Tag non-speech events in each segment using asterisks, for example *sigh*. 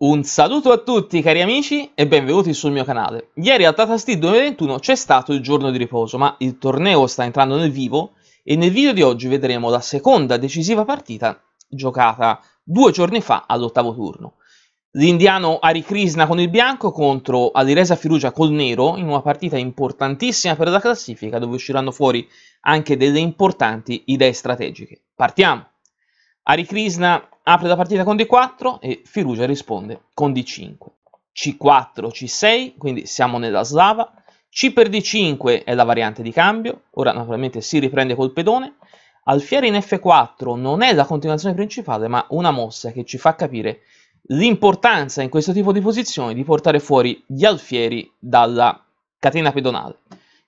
Un saluto a tutti cari amici e benvenuti sul mio canale. Ieri al Tata Steel 2021 c'è stato il giorno di riposo, ma il torneo sta entrando nel vivo e nel video di oggi vedremo la seconda decisiva partita giocata due giorni fa all'ottavo turno. L'indiano Ari Krishna con il bianco contro Aliresa Firugia col nero in una partita importantissima per la classifica dove usciranno fuori anche delle importanti idee strategiche. Partiamo! Ari Krishna apre la partita con D4 e Firugia risponde con D5. C4, C6, quindi siamo nella slava. C per D5 è la variante di cambio, ora naturalmente si riprende col pedone. Alfiere in F4 non è la continuazione principale, ma una mossa che ci fa capire l'importanza in questo tipo di posizione di portare fuori gli alfieri dalla catena pedonale.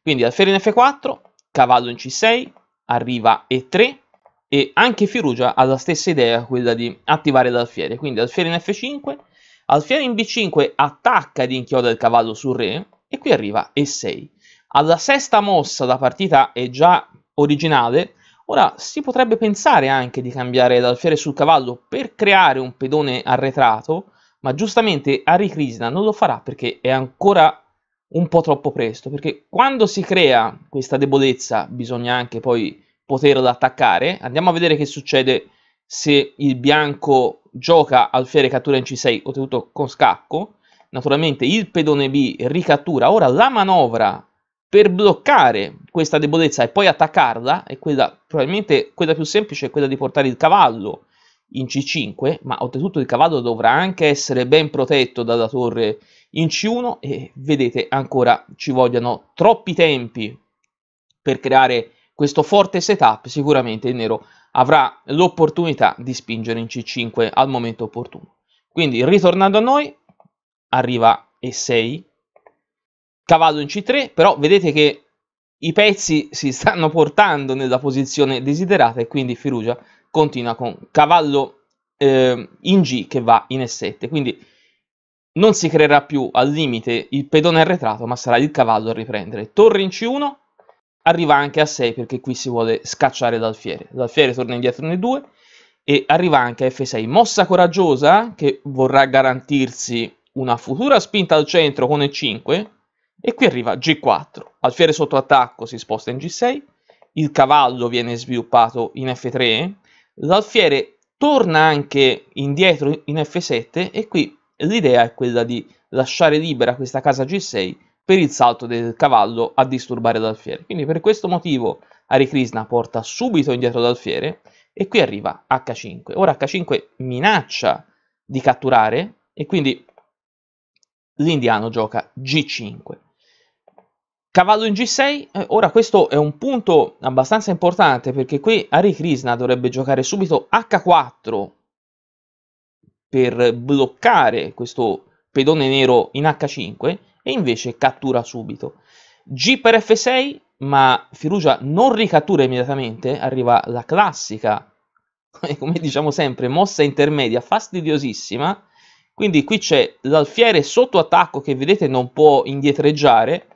Quindi alfiere in F4, cavallo in C6, arriva E3, e anche Firugia ha la stessa idea, quella di attivare l'alfiere. Quindi alfiere in F5, alfiere in B5 attacca ed inchioda il cavallo sul re e qui arriva E6. Alla sesta mossa la partita è già originale, ora si potrebbe pensare anche di cambiare l'alfiere sul cavallo per creare un pedone arretrato, ma giustamente Harry Krishna non lo farà perché è ancora un po' troppo presto, perché quando si crea questa debolezza bisogna anche poi poterla attaccare. Andiamo a vedere che succede se il bianco gioca alfiere cattura in C6 ottenuto con scacco. Naturalmente il pedone B ricattura. Ora la manovra per bloccare questa debolezza e poi attaccarla è quella, probabilmente quella più semplice, è quella di portare il cavallo in C5, ma oltretutto il cavallo dovrà anche essere ben protetto dalla torre in C1 e vedete ancora ci vogliono troppi tempi per creare questo forte setup sicuramente il nero avrà l'opportunità di spingere in C5 al momento opportuno. Quindi ritornando a noi arriva E6, cavallo in C3, però vedete che i pezzi si stanno portando nella posizione desiderata e quindi Firugia continua con cavallo eh, in G che va in E7, quindi non si creerà più al limite il pedone arretrato ma sarà il cavallo a riprendere. Torre in C1, arriva anche a 6 perché qui si vuole scacciare Dalfiere. Dalfiere torna indietro nel 2 e arriva anche a F6. Mossa coraggiosa che vorrà garantirsi una futura spinta al centro con E5 e qui arriva G4. Alfiere sotto attacco si sposta in G6, il cavallo viene sviluppato in F3, l'alfiere torna anche indietro in F7 e qui l'idea è quella di lasciare libera questa casa G6 per il salto del cavallo a disturbare l'alfiere. Quindi per questo motivo Hare Krishna porta subito indietro l'alfiere e qui arriva H5. Ora H5 minaccia di catturare e quindi l'indiano gioca G5. Cavallo in G6, eh, ora questo è un punto abbastanza importante perché qui Hare Krishna dovrebbe giocare subito H4 per bloccare questo pedone nero in H5 e invece cattura subito. G per F6, ma Firugia non ricattura immediatamente, arriva la classica, *laughs* come diciamo sempre, mossa intermedia fastidiosissima, quindi qui c'è l'alfiere sotto attacco che vedete non può indietreggiare,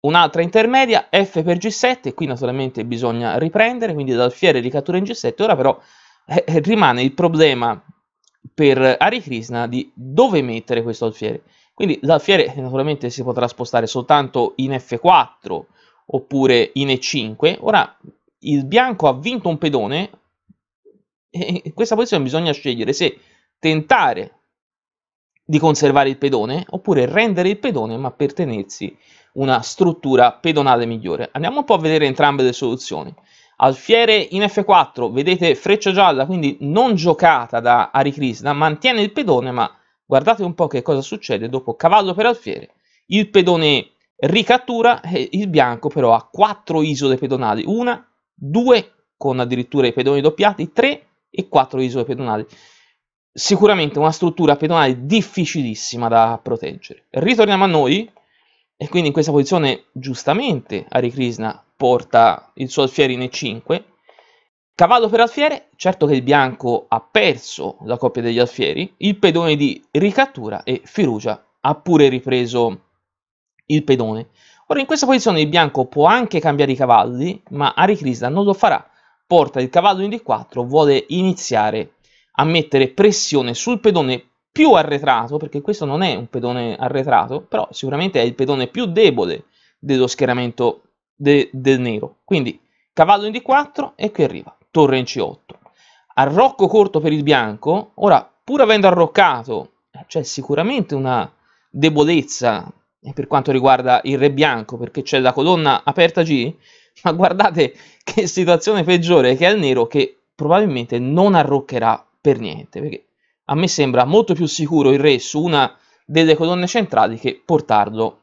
un'altra intermedia, F per G7, qui naturalmente bisogna riprendere, quindi l'alfiere ricattura in G7, ora però eh, eh, rimane il problema per Ari Krishna di dove mettere questo alfiere. Quindi l'alfiere eh, naturalmente si potrà spostare soltanto in F4 oppure in E5. Ora il bianco ha vinto un pedone e in questa posizione bisogna scegliere se tentare di conservare il pedone oppure rendere il pedone ma per tenersi una struttura pedonale migliore. Andiamo un po' a vedere entrambe le soluzioni. Alfiere in F4, vedete freccia gialla, quindi non giocata da Ari Krishna, mantiene il pedone ma Guardate un po' che cosa succede dopo cavallo per alfiere. Il pedone ricattura, il bianco però ha quattro isole pedonali, una, due con addirittura i pedoni doppiati, tre e quattro isole pedonali. Sicuramente una struttura pedonale difficilissima da proteggere. Ritorniamo a noi e quindi in questa posizione giustamente Ari Krishna porta il suo alfiere in E5 Cavallo per alfiere, certo che il bianco ha perso la coppia degli alfieri, il pedone di ricattura e Firugia ha pure ripreso il pedone. Ora in questa posizione il bianco può anche cambiare i cavalli, ma Aricrisda non lo farà. Porta il cavallo in d4, vuole iniziare a mettere pressione sul pedone più arretrato, perché questo non è un pedone arretrato, però sicuramente è il pedone più debole dello schieramento de del nero. Quindi cavallo in d4 e qui arriva torre in C8. Arrocco corto per il bianco, ora pur avendo arroccato c'è sicuramente una debolezza eh, per quanto riguarda il re bianco perché c'è la colonna aperta G, *laughs* ma guardate che situazione peggiore che è il nero che probabilmente non arroccherà per niente perché a me sembra molto più sicuro il re su una delle colonne centrali che portarlo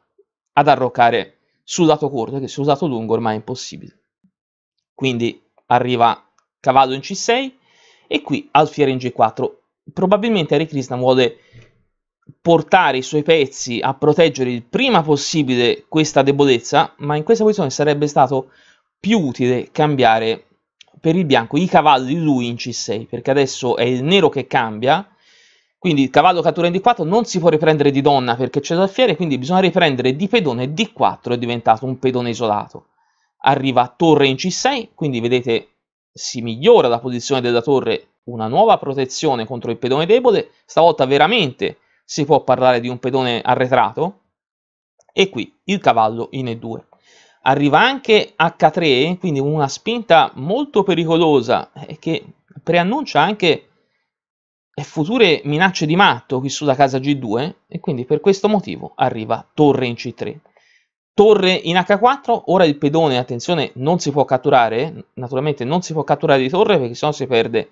ad arroccare sul lato corto che sul lato lungo ormai è impossibile quindi arriva cavallo in c6 e qui alfiere in g4. Probabilmente Harry Krishna vuole portare i suoi pezzi a proteggere il prima possibile questa debolezza, ma in questa posizione sarebbe stato più utile cambiare per il bianco i cavalli lui in c6, perché adesso è il nero che cambia, quindi il cavallo cattura in d4 non si può riprendere di donna perché c'è l'alfiere, quindi bisogna riprendere di pedone d4 è diventato un pedone isolato. Arriva torre in c6, quindi vedete si migliora la posizione della torre, una nuova protezione contro il pedone debole, stavolta veramente si può parlare di un pedone arretrato, e qui il cavallo in E2. Arriva anche H3, quindi una spinta molto pericolosa eh, che preannuncia anche eh, future minacce di matto qui sulla casa G2 e quindi per questo motivo arriva torre in C3. Torre in H4, ora il pedone, attenzione, non si può catturare, naturalmente non si può catturare di torre perché sennò si perde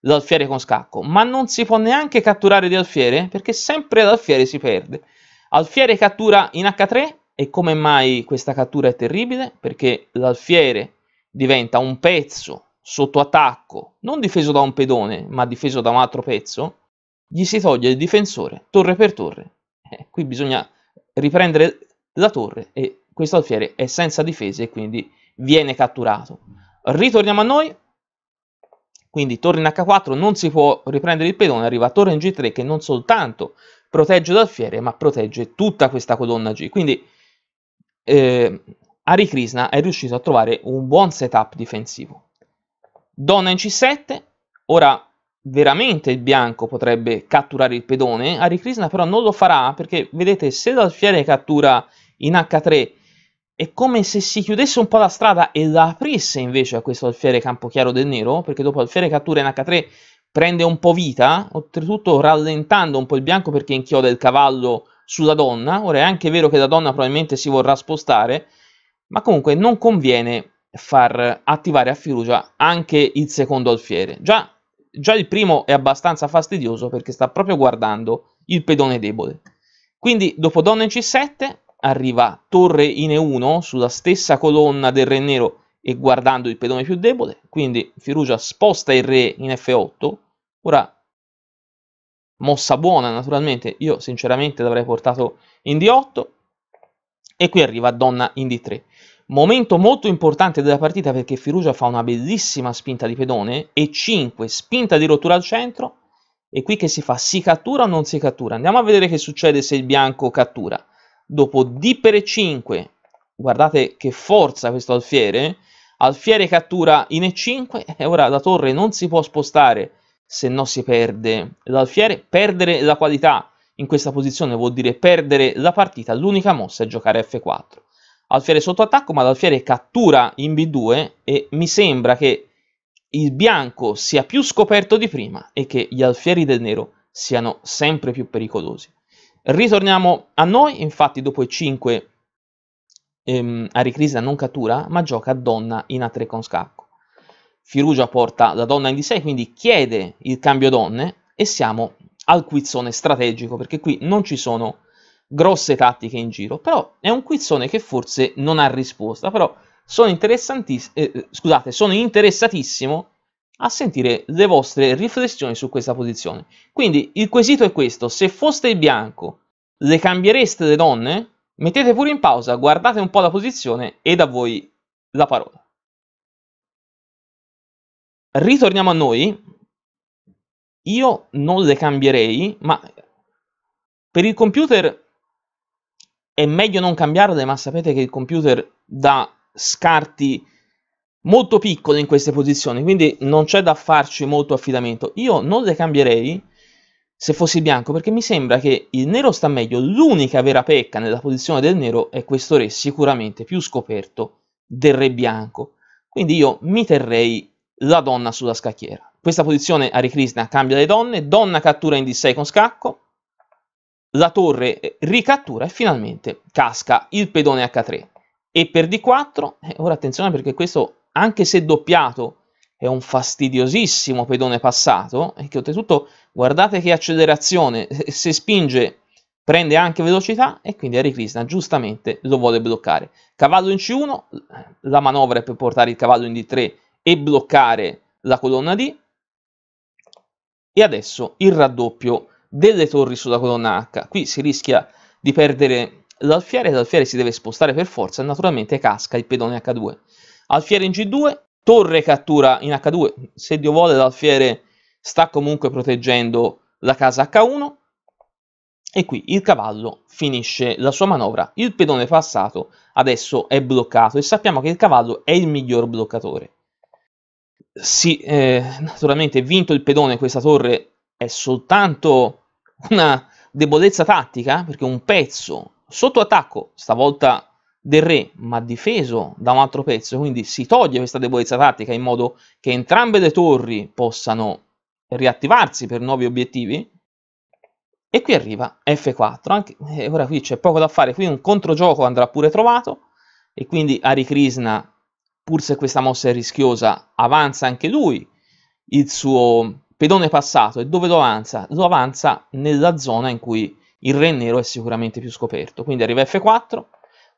l'alfiere con scacco, ma non si può neanche catturare di alfiere perché sempre l'alfiere si perde. Alfiere cattura in H3 e come mai questa cattura è terribile? Perché l'alfiere diventa un pezzo sotto attacco, non difeso da un pedone, ma difeso da un altro pezzo, gli si toglie il difensore, torre per torre. Eh, qui bisogna riprendere la torre e questo alfiere è senza difese e quindi viene catturato. Ritorniamo a noi, quindi torre in h4 non si può riprendere il pedone, arriva torre in g3 che non soltanto protegge l'alfiere ma protegge tutta questa colonna g. Quindi eh, Ari Krishna è riuscito a trovare un buon setup difensivo. Donna in c7, ora veramente il bianco potrebbe catturare il pedone, Hari Krishna però non lo farà perché vedete se l'alfiere cattura in H3 è come se si chiudesse un po' la strada e la aprisse invece a questo alfiere campochiaro del nero, perché dopo alfiere cattura in H3 prende un po' vita, oltretutto rallentando un po' il bianco perché inchioda il cavallo sulla donna, ora è anche vero che la donna probabilmente si vorrà spostare, ma comunque non conviene far attivare a Firugia anche il secondo alfiere. Già già il primo è abbastanza fastidioso perché sta proprio guardando il pedone debole. Quindi dopo donna in c7 arriva torre in e1 sulla stessa colonna del re nero e guardando il pedone più debole, quindi Firugia sposta il re in f8. Ora mossa buona naturalmente, io sinceramente l'avrei portato in d8 e qui arriva donna in d3. Momento molto importante della partita perché Firugia fa una bellissima spinta di pedone e 5, spinta di rottura al centro. E qui che si fa? Si cattura o non si cattura? Andiamo a vedere che succede se il bianco cattura. Dopo D per e 5, guardate che forza questo alfiere. Alfiere cattura in E5 e ora la torre non si può spostare se no si perde l'alfiere. Perdere la qualità in questa posizione vuol dire perdere la partita. L'unica mossa è giocare F4. Alfiere sotto attacco, ma l'Alfiere cattura in B2 e mi sembra che il bianco sia più scoperto di prima e che gli alfieri del nero siano sempre più pericolosi. Ritorniamo a noi, infatti dopo i 5 ehm, Aricrisa non cattura, ma gioca donna in A3 con scacco. Firugia porta la donna in D6, quindi chiede il cambio donne e siamo al quizzone strategico, perché qui non ci sono grosse tattiche in giro, però è un quizzone che forse non ha risposta, però sono, interessantiss- eh, eh, scusate, sono interessatissimo a sentire le vostre riflessioni su questa posizione. Quindi il quesito è questo, se foste il bianco, le cambiereste le donne? Mettete pure in pausa, guardate un po' la posizione e da voi la parola. Ritorniamo a noi. Io non le cambierei, ma per il computer è meglio non cambiarle, ma sapete che il computer dà scarti molto piccoli in queste posizioni, quindi non c'è da farci molto affidamento. Io non le cambierei se fossi bianco, perché mi sembra che il nero sta meglio. L'unica vera pecca nella posizione del nero è questo re sicuramente più scoperto del re bianco. Quindi io mi terrei la donna sulla scacchiera. Questa posizione Ari Krishna cambia le donne, donna cattura in D6 con scacco, la torre eh, ricattura e finalmente casca il pedone H3 e per D4 eh, ora attenzione perché questo anche se doppiato è un fastidiosissimo pedone passato e eh, che oltretutto guardate che accelerazione eh, se spinge prende anche velocità e quindi Harry Krishna giustamente lo vuole bloccare cavallo in C1 la manovra è per portare il cavallo in D3 e bloccare la colonna D e adesso il raddoppio delle torri sulla colonna H. Qui si rischia di perdere l'alfiere, l'alfiere si deve spostare per forza e naturalmente casca il pedone H2. Alfiere in G2, torre cattura in H2, se Dio vuole l'alfiere sta comunque proteggendo la casa H1 e qui il cavallo finisce la sua manovra, il pedone passato adesso è bloccato e sappiamo che il cavallo è il miglior bloccatore. Sì, eh, naturalmente vinto il pedone questa torre è soltanto una debolezza tattica, perché un pezzo sotto attacco, stavolta del re, ma difeso da un altro pezzo, quindi si toglie questa debolezza tattica in modo che entrambe le torri possano riattivarsi per nuovi obiettivi. E qui arriva F4, anche, eh, ora qui c'è poco da fare, qui un controgioco andrà pure trovato, e quindi Ari Krishna, pur se questa mossa è rischiosa, avanza anche lui, il suo pedone passato e dove lo avanza? Lo avanza nella zona in cui il re nero è sicuramente più scoperto. Quindi arriva F4,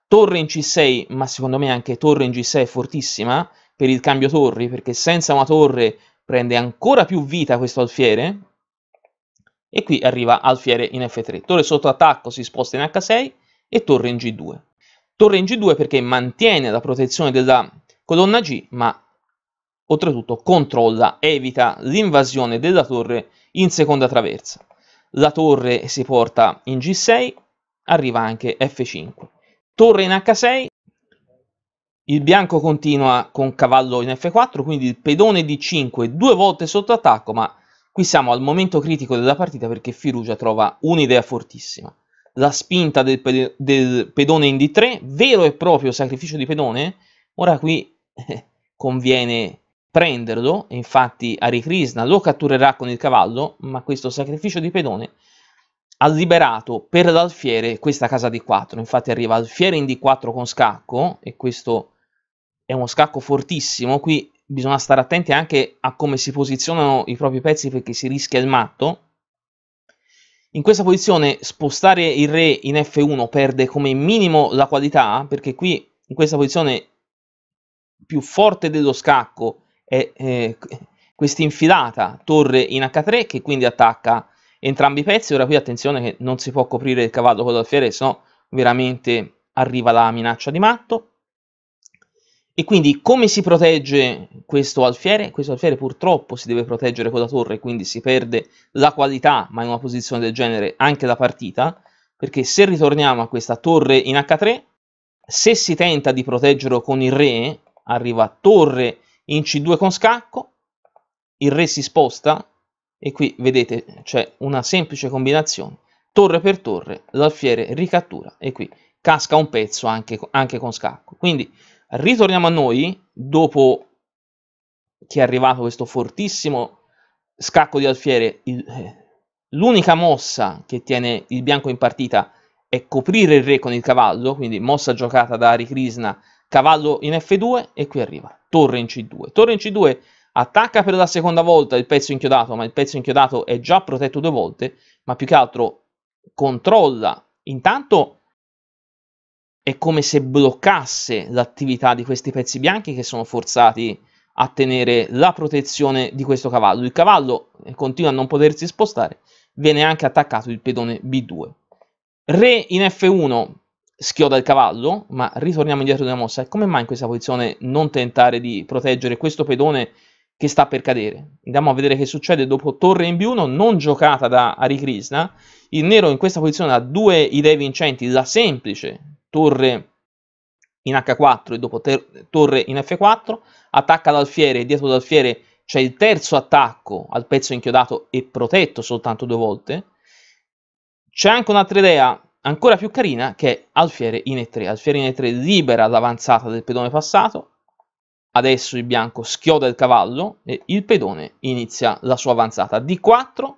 torre in C6, ma secondo me anche torre in G6 è fortissima per il cambio torri, perché senza una torre prende ancora più vita questo alfiere. E qui arriva alfiere in F3. Torre sotto attacco si sposta in H6 e torre in G2. Torre in G2 perché mantiene la protezione della colonna G, ma Oltretutto controlla, evita l'invasione della torre in seconda traversa. La torre si porta in G6, arriva anche F5. Torre in H6, il bianco continua con cavallo in F4, quindi il pedone D5 due volte sotto attacco, ma qui siamo al momento critico della partita perché Firugia trova un'idea fortissima. La spinta del, pe del pedone in D3, vero e proprio sacrificio di pedone, ora qui eh, *laughs* conviene prenderlo, infatti Hare Krishna lo catturerà con il cavallo, ma questo sacrificio di pedone ha liberato per l'alfiere questa casa di 4, infatti arriva alfiere in D4 con scacco e questo è uno scacco fortissimo, qui bisogna stare attenti anche a come si posizionano i propri pezzi perché si rischia il matto. In questa posizione spostare il re in F1 perde come minimo la qualità perché qui in questa posizione più forte dello scacco è eh, questa infilata torre in H3 che quindi attacca entrambi i pezzi. Ora qui attenzione che non si può coprire il cavallo con l'alfiere, se no veramente arriva la minaccia di matto. E quindi come si protegge questo alfiere? Questo alfiere purtroppo si deve proteggere con la torre, quindi si perde la qualità, ma in una posizione del genere anche la partita, perché se ritorniamo a questa torre in H3, se si tenta di proteggerlo con il re, arriva torre in c2 con scacco, il re si sposta e qui vedete c'è una semplice combinazione, torre per torre, l'alfiere ricattura e qui casca un pezzo anche, anche con scacco. Quindi ritorniamo a noi dopo che è arrivato questo fortissimo scacco di alfiere, eh, l'unica mossa che tiene il bianco in partita è coprire il re con il cavallo, quindi mossa giocata da Ari Krishna cavallo in F2 e qui arriva, torre in C2. Torre in C2 attacca per la seconda volta il pezzo inchiodato, ma il pezzo inchiodato è già protetto due volte, ma più che altro controlla. Intanto è come se bloccasse l'attività di questi pezzi bianchi che sono forzati a tenere la protezione di questo cavallo. Il cavallo eh, continua a non potersi spostare, viene anche attaccato il pedone B2. Re in F1 schioda il cavallo, ma ritorniamo indietro di una mossa. E come mai in questa posizione non tentare di proteggere questo pedone che sta per cadere? Andiamo a vedere che succede dopo torre in B1, non giocata da Ari Krishna. Il nero in questa posizione ha due idee vincenti, la semplice torre in H4 e dopo torre in F4, attacca l'alfiere e dietro l'alfiere c'è il terzo attacco al pezzo inchiodato e protetto soltanto due volte. C'è anche un'altra idea ancora più carina che è alfiere in E3. Alfiere in E3 libera l'avanzata del pedone passato, adesso il bianco schioda il cavallo e il pedone inizia la sua avanzata. D4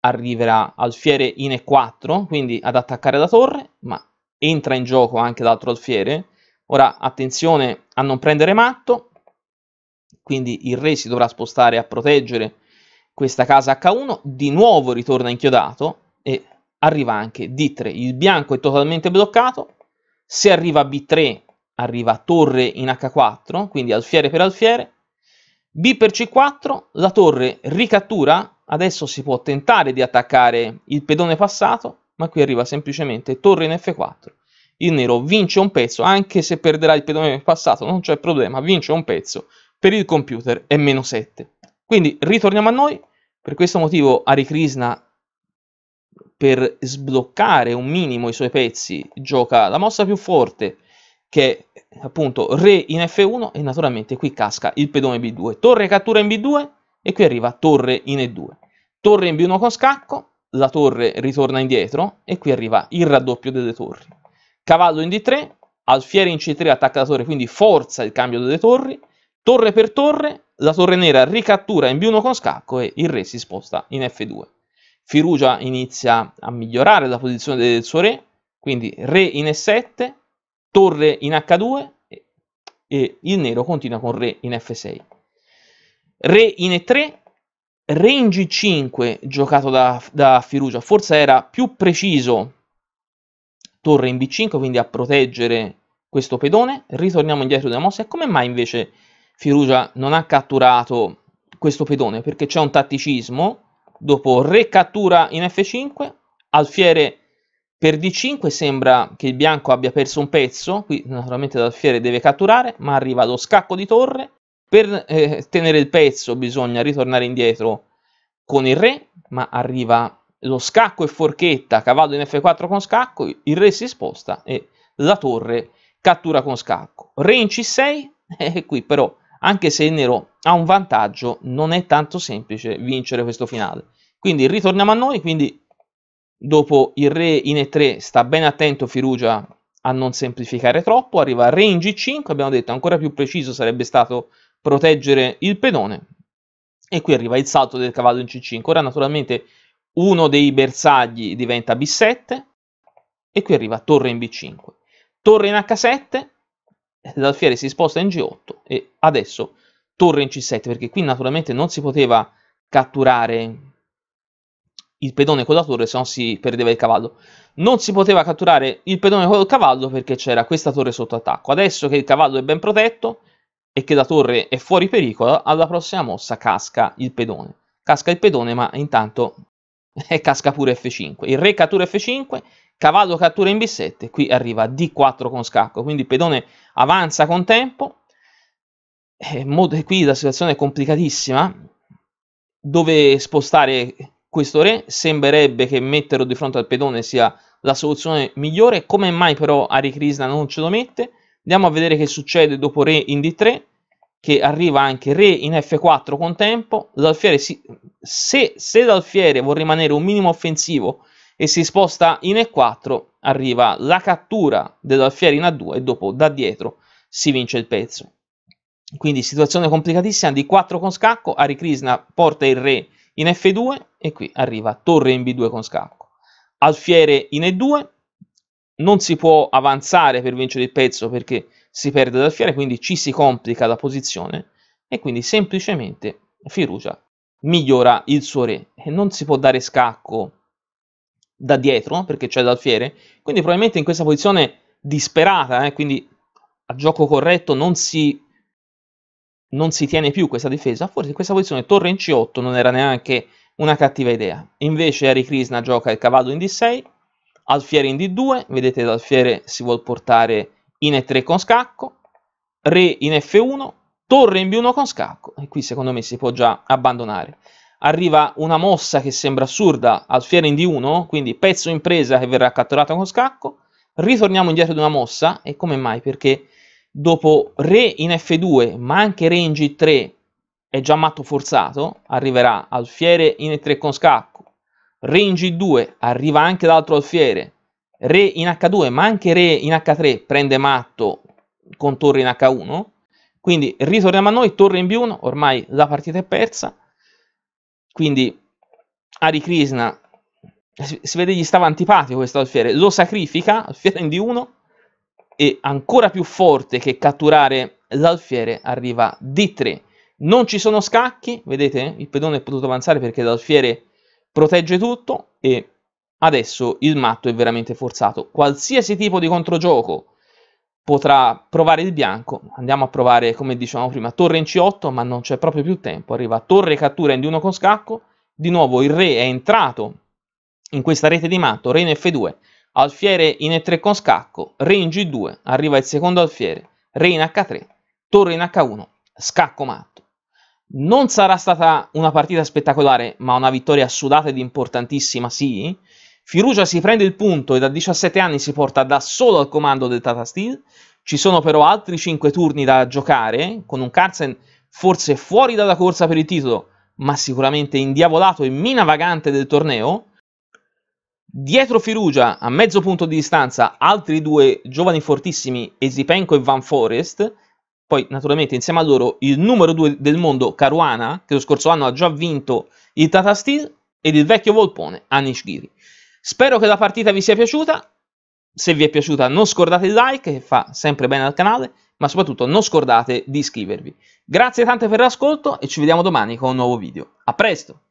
arriverà alfiere in E4, quindi ad attaccare la torre, ma entra in gioco anche l'altro alfiere. Ora attenzione a non prendere matto, quindi il re si dovrà spostare a proteggere questa casa H1, di nuovo ritorna inchiodato e arriva anche D3. Il bianco è totalmente bloccato, se arriva B3 arriva torre in H4, quindi alfiere per alfiere, B per C4, la torre ricattura, adesso si può tentare di attaccare il pedone passato, ma qui arriva semplicemente torre in F4, il nero vince un pezzo, anche se perderà il pedone passato, non c'è problema, vince un pezzo, per il computer è meno 7. Quindi ritorniamo a noi, per questo motivo Ari Krishna per sbloccare un minimo i suoi pezzi gioca la mossa più forte che è appunto re in F1 e naturalmente qui casca il pedone B2, torre cattura in B2 e qui arriva torre in E2, torre in B1 con scacco, la torre ritorna indietro e qui arriva il raddoppio delle torri, cavallo in D3, alfiere in C3 attacca la torre quindi forza il cambio delle torri, torre per torre, la torre nera ricattura in B1 con scacco e il re si sposta in F2. Firugia inizia a migliorare la posizione del suo re, quindi re in E7, torre in H2 e il nero continua con re in F6. Re in E3, re in G5 giocato da, da Firugia, forse era più preciso torre in B5, quindi a proteggere questo pedone. Ritorniamo indietro della mossa e come mai invece Firugia non ha catturato questo pedone? Perché c'è un tatticismo dopo re cattura in F5, alfiere per D5 sembra che il bianco abbia perso un pezzo, qui naturalmente l'alfiere deve catturare, ma arriva lo scacco di torre, per eh, tenere il pezzo bisogna ritornare indietro con il re, ma arriva lo scacco e forchetta, cavallo in F4 con scacco, il re si sposta e la torre cattura con scacco. Re in C6, *laughs* e eh, qui però anche se il nero ha un vantaggio, non è tanto semplice vincere questo finale. Quindi ritorniamo a noi, quindi dopo il re in e3 sta ben attento Firugia a non semplificare troppo, arriva re in g5, abbiamo detto ancora più preciso sarebbe stato proteggere il pedone, e qui arriva il salto del cavallo in c5. Ora naturalmente uno dei bersagli diventa b7 e qui arriva torre in b5. Torre in h7, l'alfiere si sposta in G8 e adesso torre in C7 perché qui naturalmente non si poteva catturare il pedone con la torre se no si perdeva il cavallo non si poteva catturare il pedone col cavallo perché c'era questa torre sotto attacco adesso che il cavallo è ben protetto e che la torre è fuori pericolo alla prossima mossa casca il pedone casca il pedone ma intanto *laughs* casca pure F5 il re cattura F5 Cavallo cattura in B7, qui arriva D4 con scacco, quindi il pedone avanza con tempo. Eh, eh, qui la situazione è complicatissima. Dove spostare questo re? Sembrerebbe che metterlo di fronte al pedone sia la soluzione migliore. Come mai però Ari Krishna non ce lo mette? Andiamo a vedere che succede dopo re in D3, che arriva anche re in F4 con tempo. L'alfiere si... se, se l'alfiere vuol rimanere un minimo offensivo e si sposta in E4, arriva la cattura dell'alfiere in A2 e dopo da dietro si vince il pezzo. Quindi situazione complicatissima di 4 con scacco, Ari Krishna porta il re in F2 e qui arriva torre in B2 con scacco. Alfiere in E2, non si può avanzare per vincere il pezzo perché si perde l'alfiere, quindi ci si complica la posizione e quindi semplicemente Firucia migliora il suo re e non si può dare scacco da dietro, perché c'è l'alfiere, quindi probabilmente in questa posizione disperata, eh, quindi a gioco corretto non si, non si tiene più questa difesa, forse in questa posizione torre in C8 non era neanche una cattiva idea. Invece Harry Krishna gioca il cavallo in D6, alfiere in D2, vedete l'alfiere si vuole portare in E3 con scacco, re in F1, torre in B1 con scacco, e qui secondo me si può già abbandonare arriva una mossa che sembra assurda al in d 1, quindi pezzo impresa che verrà catturata con scacco, ritorniamo indietro di una mossa, e come mai? Perché dopo Re in F2, ma anche Re in G3, è già matto forzato, arriverà alfiere in E3 con scacco, Re in G2, arriva anche l'altro alfiere, Re in H2, ma anche Re in H3 prende matto con Torre in H1, quindi ritorniamo a noi, Torre in B1, ormai la partita è persa, quindi Ari Krishna si vede gli stava antipatico questo alfiere, lo sacrifica, alfiere in D1 e ancora più forte che catturare l'alfiere arriva D3. Non ci sono scacchi, vedete? Il pedone è potuto avanzare perché l'alfiere protegge tutto e adesso il matto è veramente forzato. Qualsiasi tipo di controgioco potrà provare il bianco. Andiamo a provare, come dicevamo prima, torre in c8, ma non c'è proprio più tempo. Arriva torre cattura in d1 con scacco. Di nuovo il re è entrato in questa rete di matto, re in f2, alfiere in e3 con scacco, re in g2, arriva il secondo alfiere, re in h3, torre in h1, scacco matto. Non sarà stata una partita spettacolare, ma una vittoria sudata ed importantissima sì, Firugia si prende il punto e da 17 anni si porta da solo al comando del Tata Steel. Ci sono però altri 5 turni da giocare, con un Carlsen forse fuori dalla corsa per il titolo, ma sicuramente indiavolato e mina vagante del torneo. Dietro Firugia, a mezzo punto di distanza, altri due giovani fortissimi, Ezipenko e Van Forest. Poi, naturalmente, insieme a loro il numero 2 del mondo, Caruana, che lo scorso anno ha già vinto il Tata Steel, ed il vecchio Volpone, Anish Giri. Spero che la partita vi sia piaciuta. Se vi è piaciuta non scordate il like che fa sempre bene al canale, ma soprattutto non scordate di iscrivervi. Grazie tante per l'ascolto e ci vediamo domani con un nuovo video. A presto!